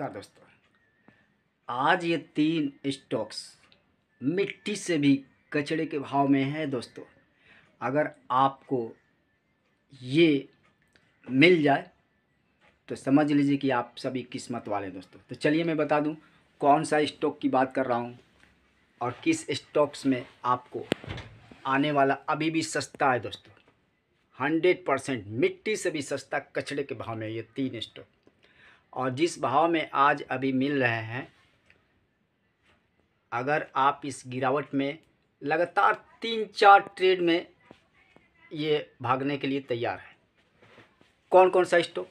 नमस्कार दोस्तों आज ये तीन स्टॉक्स मिट्टी से भी कचड़े के भाव में है दोस्तों अगर आपको ये मिल जाए तो समझ लीजिए कि आप सभी किस्मत वाले दोस्तों तो चलिए मैं बता दूं कौन सा स्टॉक की बात कर रहा हूं और किस स्टॉक्स में आपको आने वाला अभी भी सस्ता है दोस्तों हंड्रेड परसेंट मिट्टी से भी सस्ता कचड़े के भाव में ये तीन स्टॉक और जिस भाव में आज अभी मिल रहे हैं अगर आप इस गिरावट में लगातार तीन चार ट्रेड में ये भागने के लिए तैयार है कौन कौन सा स्टॉक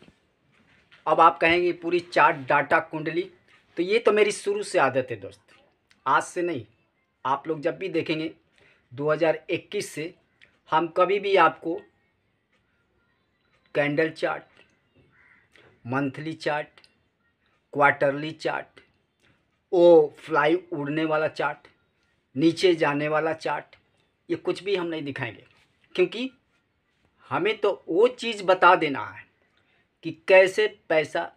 अब आप कहेंगे पूरी चार्ट डाटा कुंडली तो ये तो मेरी शुरू से आदत है दोस्त आज से नहीं आप लोग जब भी देखेंगे 2021 से हम कभी भी आपको candle chart monthly chart quarterly chart ओ फ्लाई उड़ने वाला चार्ट नीचे जाने वाला चार्ट ये कुछ भी हम नहीं दिखाएंगे क्योंकि हमें तो वो चीज़ बता देना है कि कैसे पैसा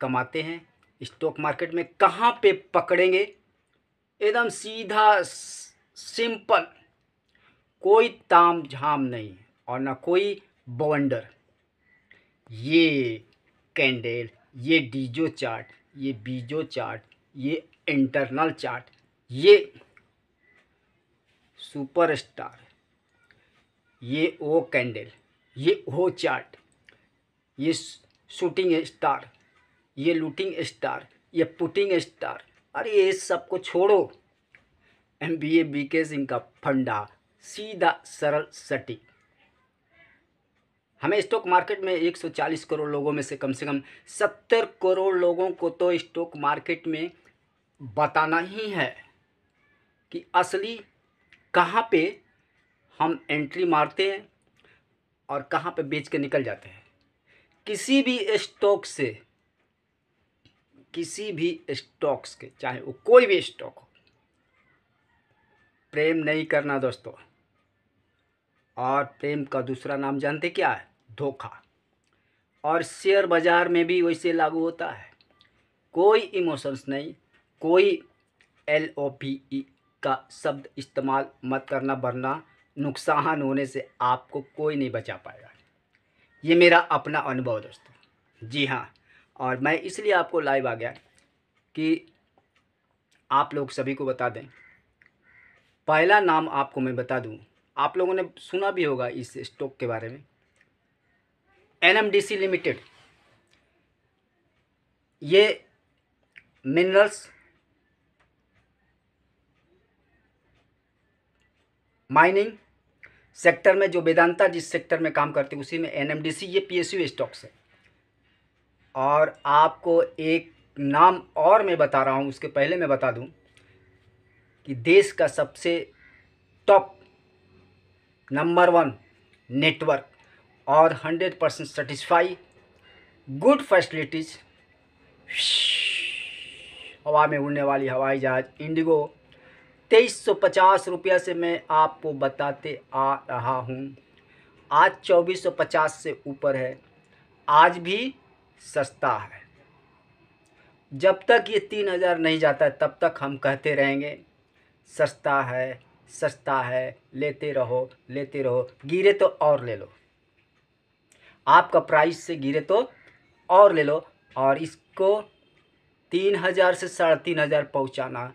कमाते हैं स्टॉक मार्केट में कहाँ पे पकड़ेंगे एकदम सीधा सिंपल कोई ताम झाम नहीं और ना कोई बवंडर ये कैंडल ये डीजो चार्ट ये बीजो चार्ट ये इंटरनल चार्ट ये सुपर स्टार ये ओ कैंडल ये ओ चार्ट ये शूटिंग स्टार ये लूटिंग स्टार ये पुटिंग स्टार अरे ये सब को छोड़ो एम बी ए बी के सिंह का फंडा सीधा सरल सटीक हमें स्टॉक मार्केट में 140 करोड़ लोगों में से कम से कम 70 करोड़ लोगों को तो स्टॉक मार्केट में बताना ही है कि असली कहाँ पे हम एंट्री मारते हैं और कहाँ पे बेच के निकल जाते हैं किसी भी स्टॉक से किसी भी स्टॉक्स के चाहे वो कोई भी स्टॉक हो प्रेम नहीं करना दोस्तों और प्रेम का दूसरा नाम जानते क्या है धोखा और शेयर बाज़ार में भी वैसे लागू होता है कोई इमोशंस नहीं कोई एल ओ पी ई का शब्द इस्तेमाल मत करना वरना नुकसान होने से आपको कोई नहीं बचा पाएगा ये मेरा अपना अनुभव दोस्तों जी हाँ और मैं इसलिए आपको लाइव आ गया कि आप लोग सभी को बता दें पहला नाम आपको मैं बता दूं आप लोगों ने सुना भी होगा इस स्टॉक के बारे में एनएमडीसी लिमिटेड ये मिनरल्स माइनिंग सेक्टर में जो वेदांता जिस सेक्टर में काम करती है उसी में एनएमडीसी ये पीएसयू स्टॉक्स है और आपको एक नाम और मैं बता रहा हूँ उसके पहले मैं बता दूँ कि देश का सबसे टॉप नंबर वन नेटवर्क और hundred percent satisfy good facilities हवा में उड़ने वाली हवाई जहाज़ इंडिगो तेईस सौ पचास रुपया से मैं आपको बताते आ रहा हूँ आज चौबीस सौ पचास से ऊपर है आज भी सस्ता है जब तक ये तीन हज़ार नहीं जाता तब तक हम कहते रहेंगे सस्ता है सस्ता है लेते रहो लेते रहो गिरे तो और ले लो आपका प्राइस से गिरे तो और ले लो और इसको तीन हज़ार से साढ़े तीन हज़ार पहुँचाना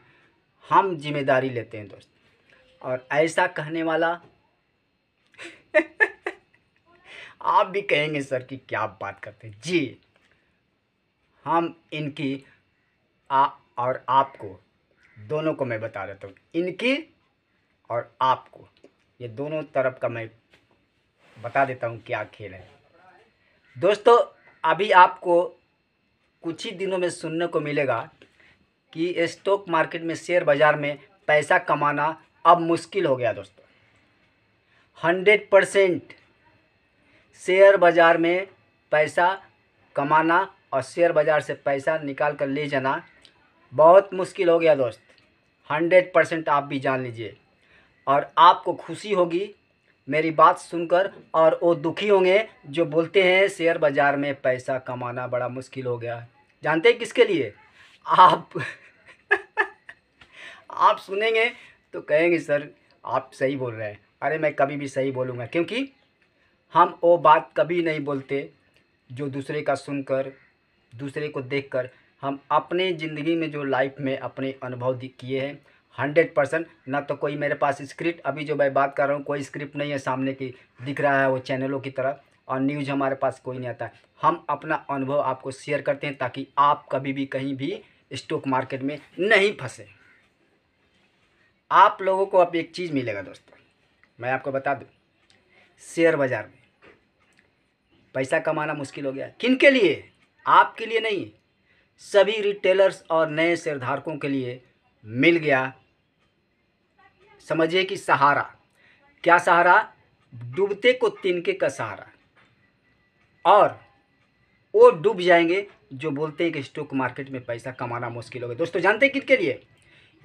हम जिम्मेदारी लेते हैं दोस्त और ऐसा कहने वाला आप भी कहेंगे सर कि क्या बात करते हैं जी हम इनकी आ और आपको दोनों को मैं बता देता हूँ इनकी और आपको ये दोनों तरफ का मैं बता देता हूँ क्या खेल है दोस्तों अभी आपको कुछ ही दिनों में सुनने को मिलेगा कि स्टॉक मार्केट में शेयर बाज़ार में पैसा कमाना अब मुश्किल हो गया दोस्तों हंड्रेड परसेंट शेयर बाज़ार में पैसा कमाना और शेयर बाज़ार से पैसा निकाल कर ले जाना बहुत मुश्किल हो गया दोस्त हंड्रेड परसेंट आप भी जान लीजिए और आपको खुशी होगी मेरी बात सुनकर और वो दुखी होंगे जो बोलते हैं शेयर बाज़ार में पैसा कमाना बड़ा मुश्किल हो गया जानते हैं किसके लिए आप आप सुनेंगे तो कहेंगे सर आप सही बोल रहे हैं अरे मैं कभी भी सही बोलूँगा क्योंकि हम वो बात कभी नहीं बोलते जो दूसरे का सुनकर दूसरे को देखकर हम अपने ज़िंदगी में जो लाइफ में अपने अनुभव किए हैं हंड्रेड परसेंट ना तो कोई मेरे पास स्क्रिप्ट अभी जो मैं बात कर रहा हूँ कोई स्क्रिप्ट नहीं है सामने की दिख रहा है वो चैनलों की तरह और न्यूज़ हमारे पास कोई नहीं आता हम अपना अनुभव आपको शेयर करते हैं ताकि आप कभी भी कहीं भी स्टॉक मार्केट में नहीं फंसे आप लोगों को अब एक चीज़ मिलेगा दोस्तों मैं आपको बता दूँ शेयर बाज़ार में पैसा कमाना मुश्किल हो गया किन के लिए आपके लिए नहीं सभी रिटेलर्स और नए शेयरधारकों के लिए मिल गया समझिए कि सहारा क्या सहारा डूबते को तिनके का सहारा और वो डूब जाएंगे जो बोलते हैं कि स्टॉक मार्केट में पैसा कमाना मुश्किल हो गया दोस्तों जानते हैं किनके लिए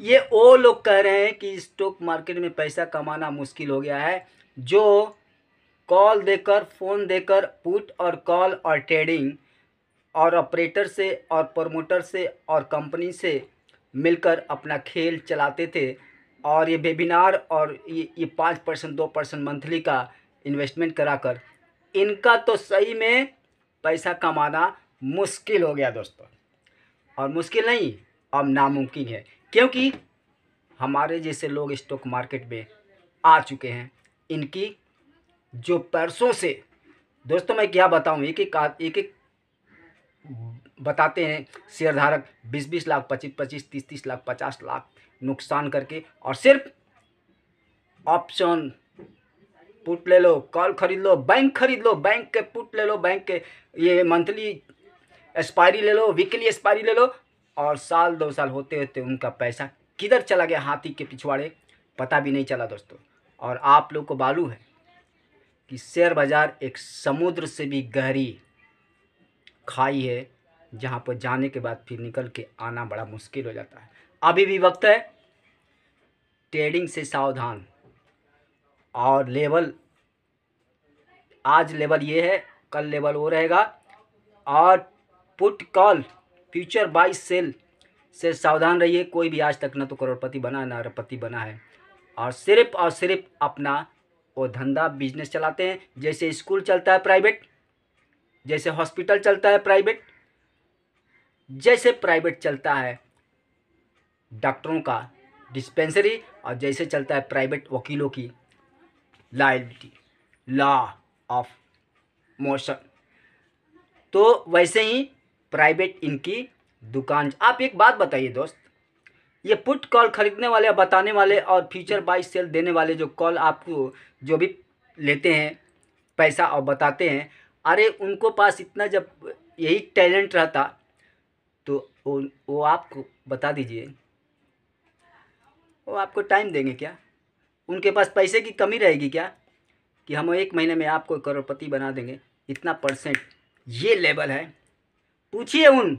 ये वो लोग कह रहे हैं कि स्टॉक मार्केट में पैसा कमाना मुश्किल हो गया है जो कॉल देकर फ़ोन देकर पुट और कॉल और ट्रेडिंग और ऑपरेटर से और प्रमोटर से और कंपनी से मिलकर अपना खेल चलाते थे और ये वेबिनार और ये ये पाँच परसेंट दो परसेंट मंथली का इन्वेस्टमेंट करा कर इनका तो सही में पैसा कमाना मुश्किल हो गया दोस्तों और मुश्किल नहीं अब नामुमकिन है क्योंकि हमारे जैसे लोग स्टॉक मार्केट में आ चुके हैं इनकी जो पैरसों से दोस्तों मैं क्या बताऊं एक एक एक एक बताते हैं शेयरधारक धारक बीस बीस लाख पच्चीस पच्चीस तीस तीस लाख पचास लाख नुकसान करके और सिर्फ ऑप्शन पुट ले लो कॉल खरीद लो बैंक खरीद लो बैंक के पुट ले लो बैंक के ये मंथली एक्सपायरी ले लो वीकली एक्सपायरी ले लो और साल दो साल होते होते उनका पैसा किधर चला गया हाथी के पिछवाड़े पता भी नहीं चला दोस्तों और आप लोग को मालूम है कि शेयर बाज़ार एक समुद्र से भी गहरी खाई है जहाँ पर जाने के बाद फिर निकल के आना बड़ा मुश्किल हो जाता है अभी भी वक्त है ट्रेडिंग से सावधान और लेवल आज लेवल ये है कल लेवल वो रहेगा और put call future buy sell से सावधान रहिए कोई भी आज तक ना तो करोड़पति बना ना अरबपति बना है और सिर्फ और सिर्फ अपना वो धंधा बिजनेस चलाते हैं जैसे स्कूल चलता है प्राइवेट जैसे हॉस्पिटल चलता है प्राइवेट जैसे प्राइवेट चलता है डॉक्टरों का डिस्पेंसरी और जैसे चलता है प्राइवेट वकीलों की लाइबिलिटी लॉ ऑफ मोशन तो वैसे ही प्राइवेट इनकी दुकान आप एक बात बताइए दोस्त ये पुट कॉल खरीदने वाले बताने वाले और फ्यूचर बाई सेल देने वाले जो कॉल आपको जो भी लेते हैं पैसा और बताते हैं अरे उनको पास इतना जब यही टैलेंट रहता तो वो, वो आपको बता दीजिए वो आपको टाइम देंगे क्या उनके पास पैसे की कमी रहेगी क्या कि हम एक महीने में आपको करोड़पति बना देंगे इतना परसेंट ये लेवल है पूछिए उन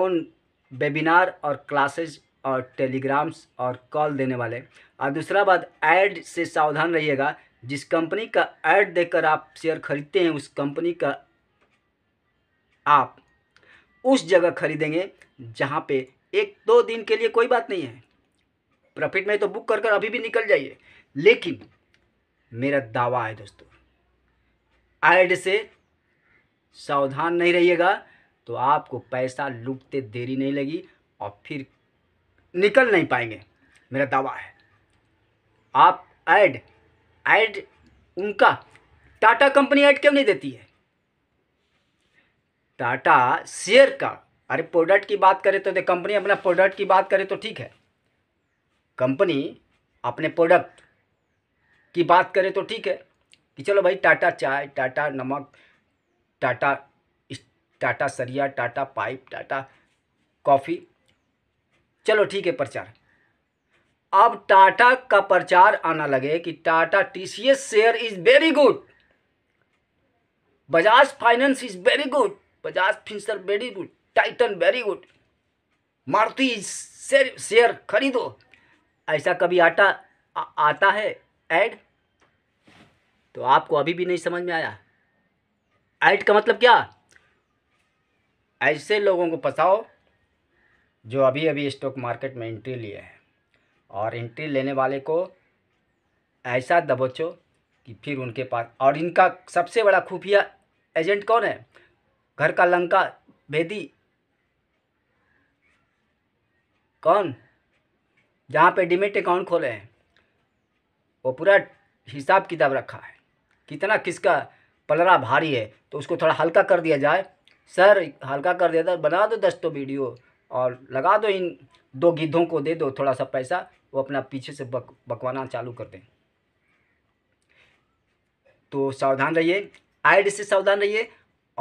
उन वेबिनार और क्लासेज और टेलीग्राम्स और कॉल देने वाले और दूसरा बात ऐड से सावधान रहिएगा जिस कंपनी का ऐड देकर आप शेयर खरीदते हैं उस कंपनी का आप उस जगह खरीदेंगे जहाँ पे एक दो दिन के लिए कोई बात नहीं है प्रॉफिट में तो बुक कर कर अभी भी निकल जाइए लेकिन मेरा दावा है दोस्तों ऐड से सावधान नहीं रहिएगा तो आपको पैसा लुटते देरी नहीं लगी और फिर निकल नहीं पाएंगे मेरा दावा है आप ऐड ऐड उनका टाटा कंपनी ऐड क्यों नहीं देती है टाटा शेयर का अरे प्रोडक्ट की बात करें तो कंपनी अपना प्रोडक्ट की बात करे तो ठीक है कंपनी अपने प्रोडक्ट की बात करे तो ठीक है कि चलो भाई टाटा चाय टाटा नमक टाटा टाटा सरिया टाटा पाइप टाटा कॉफ़ी चलो ठीक है प्रचार अब टाटा का प्रचार आना लगे कि Tata T C S share is very good Bajaj finance is very good Bajaj Finserv very good Titan very good Maruti share share खरीदो ऐसा कभी आटा आ, आता है ऐड तो आपको अभी भी नहीं समझ में आया ऐड का मतलब क्या ऐसे लोगों को फंसाओ जो अभी अभी स्टॉक मार्केट में एंट्री लिए हैं और एंट्री लेने वाले को ऐसा दबोचो कि फिर उनके पास और इनका सबसे बड़ा खुफिया एजेंट कौन है घर का लंका भेदी कौन जहाँ पे डिमिट अकाउंट खोले हैं वो पूरा हिसाब किताब रखा है कितना किसका पलरा भारी है तो उसको थोड़ा हल्का कर दिया जाए सर हल्का कर दिया था बना दो दस तो वीडियो और लगा दो इन दो गिद्धों को दे दो थोड़ा सा पैसा वो अपना पीछे से बक बकवाना चालू कर दें तो सावधान रहिए एड से सावधान रहिए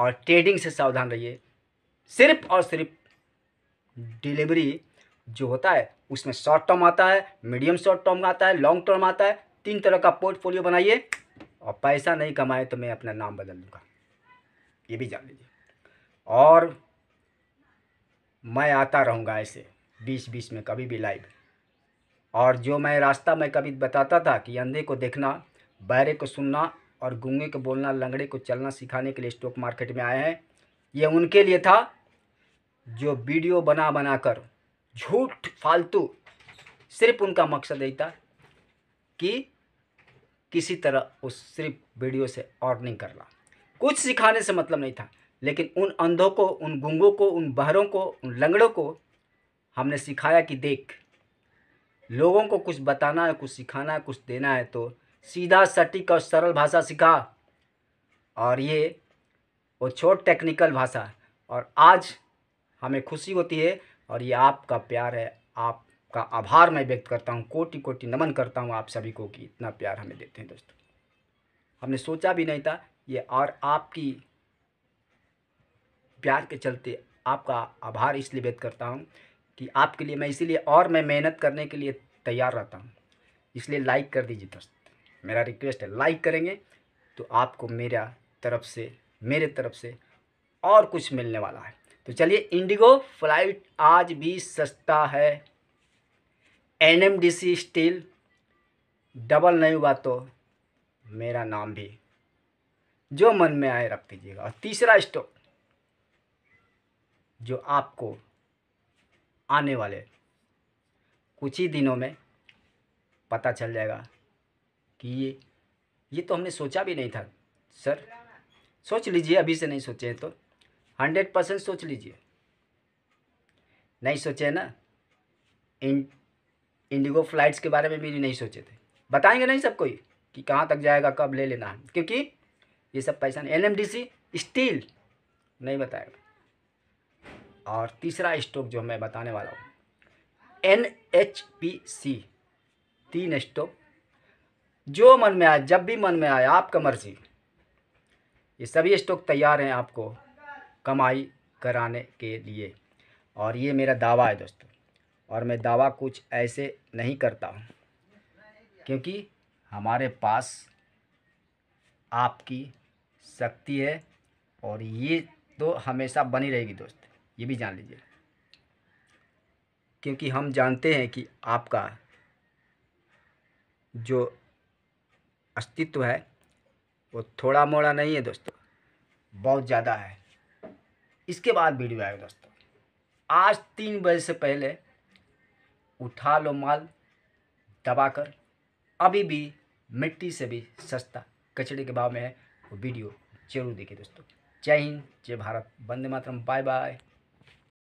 और ट्रेडिंग से सावधान रहिए सिर्फ और सिर्फ डिलीवरी जो होता है उसमें शॉर्ट टर्म आता है मीडियम शॉर्ट टर्म आता है लॉन्ग टर्म आता है तीन तरह का पोर्टफोलियो बनाइए और पैसा नहीं कमाए तो मैं अपना नाम बदल लूँगा ये भी जान लीजिए और मैं आता रहूँगा ऐसे बीच बीच में कभी भी लाइव और जो मैं रास्ता मैं कभी बताता था कि अंधे को देखना बैरे को सुनना और गूंगे को बोलना लंगड़े को चलना सिखाने के लिए स्टॉक मार्केट में आए हैं ये उनके लिए था जो वीडियो बना बना कर झूठ फालतू सिर्फ उनका मकसद यही था कि किसी तरह उस सिर्फ वीडियो से अर्निंग करना कुछ सिखाने से मतलब नहीं था लेकिन उन अंधों को उन गुंगों को उन बहरों को उन लंगड़ों को हमने सिखाया कि देख लोगों को कुछ बताना है कुछ सिखाना है कुछ देना है तो सीधा सटीक और सरल भाषा सिखा और ये वो छोट टेक्निकल भाषा और आज हमें खुशी होती है और ये आपका प्यार है आपका आभार मैं व्यक्त करता हूँ कोटि कोटि नमन करता हूँ आप सभी को कि इतना प्यार हमें देते हैं दोस्तों हमने सोचा भी नहीं था ये और आपकी प्यार के चलते आपका आभार इसलिए व्यक्त करता हूँ कि आपके लिए मैं इसीलिए और मैं मेहनत करने के लिए तैयार रहता हूँ इसलिए लाइक कर दीजिए दोस्त मेरा रिक्वेस्ट है लाइक करेंगे तो आपको मेरा तरफ से मेरे तरफ से और कुछ मिलने वाला है तो चलिए इंडिगो फ्लाइट आज भी सस्ता है एनएमडीसी स्टील डबल नहीं हुआ तो मेरा नाम भी जो मन में आए रख दीजिएगा और तीसरा स्टॉक जो आपको आने वाले कुछ ही दिनों में पता चल जाएगा कि ये ये तो हमने सोचा भी नहीं था सर सोच लीजिए अभी से नहीं सोचे तो हंड्रेड परसेंट सोच लीजिए नहीं सोचे ना इन इंडिगो फ्लाइट्स के बारे में भी नहीं सोचे थे बताएंगे नहीं सब कोई कि कहाँ तक जाएगा कब ले लेना है क्योंकि ये सब पैसा नहीं एन स्टील नहीं बताएगा और तीसरा स्टॉक जो मैं बताने वाला हूँ एन एच पी सी तीन स्टॉक जो मन में आए जब भी मन में आए आपका मर्जी ये सभी स्टॉक तैयार हैं आपको कमाई कराने के लिए और ये मेरा दावा है दोस्तों और मैं दावा कुछ ऐसे नहीं करता हूँ क्योंकि हमारे पास आपकी शक्ति है और ये तो हमेशा बनी रहेगी दोस्त ये भी जान लीजिए क्योंकि हम जानते हैं कि आपका जो अस्तित्व है वो थोड़ा मोड़ा नहीं है दोस्तों बहुत ज़्यादा है इसके बाद वीडियो आएगा दोस्तों आज तीन बजे से पहले उठा लो माल दबा कर अभी भी मिट्टी से भी सस्ता कचड़े के भाव में है वो वीडियो जरूर देखिए दोस्तों जय हिंद जय भारत वंदे मातरम बाय बाय